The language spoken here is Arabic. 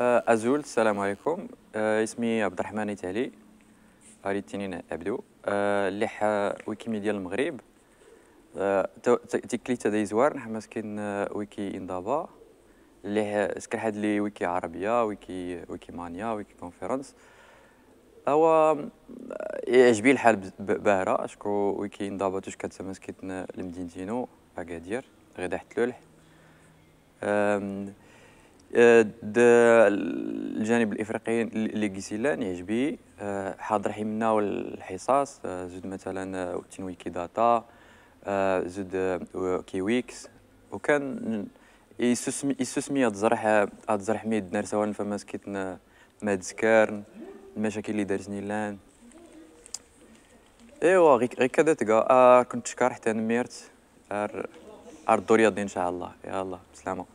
آه، أزول السلام عليكم آه، اسمي عبد الرحمن إتالي علي التنين عبدو آه، اللي ويكيميديا المغرب تكليت هذا يزوار مسكين ويكي اندابا اللي سكر حد لي ويكي عربيه ويكي ويكي مانيا ويكي كونفرنس هو يعجبني الحال باهرة شكو ويكي اندابا توش كاتسا سكيت لمدينتينو اكادير غدا حتلولح الجانب الافريقي اللي قلتي لا نعجبي آه، حاضر حمنا الحصص آه، زد مثلا آه، تنوي داتا زود كيويكس وكان يسسمي تزرح تزرح ميد دنار سواء فما سكيت ما تذكرن المشاكل اللي دارتني لان ايوا غير كذا تقا كنت شكار حتى نميرت ار الدور ان شاء الله يلا بسلامه